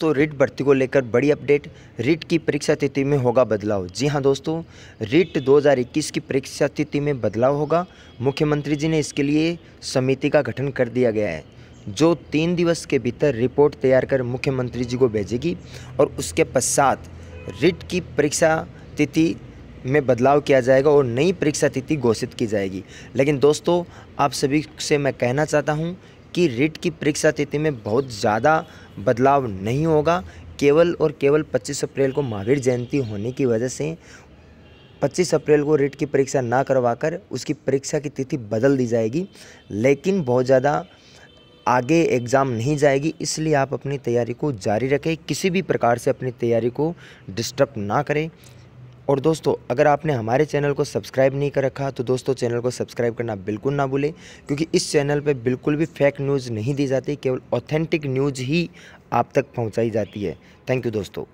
तो रिट भर्ती को लेकर बड़ी अपडेट रिट की परीक्षा तिथि में होगा बदलाव जी हाँ दोस्तों रिट 2021 की परीक्षा तिथि में बदलाव होगा मुख्यमंत्री जी ने इसके लिए समिति का गठन कर दिया गया है जो तीन दिवस के भीतर रिपोर्ट तैयार कर मुख्यमंत्री जी को भेजेगी और उसके पश्चात रिट की परीक्षा तिथि में बदलाव किया जाएगा और नई परीक्षा तिथि घोषित की जाएगी लेकिन दोस्तों आप सभी से मैं कहना चाहता हूँ कि रिट की परीक्षा तिथि में बहुत ज़्यादा बदलाव नहीं होगा केवल और केवल 25 अप्रैल को महावीर जयंती होने की वजह से 25 अप्रैल को रिट की परीक्षा ना करवाकर उसकी परीक्षा की तिथि बदल दी जाएगी लेकिन बहुत ज़्यादा आगे एग्ज़ाम नहीं जाएगी इसलिए आप अपनी तैयारी को जारी रखें किसी भी प्रकार से अपनी तैयारी को डिस्टर्ब ना करें और दोस्तों अगर आपने हमारे चैनल को सब्सक्राइब नहीं कर रखा तो दोस्तों चैनल को सब्सक्राइब करना बिल्कुल ना भूलें क्योंकि इस चैनल पर बिल्कुल भी फेक न्यूज़ नहीं दी जाती केवल ऑथेंटिक न्यूज़ ही आप तक पहुँचाई जाती है थैंक यू दोस्तों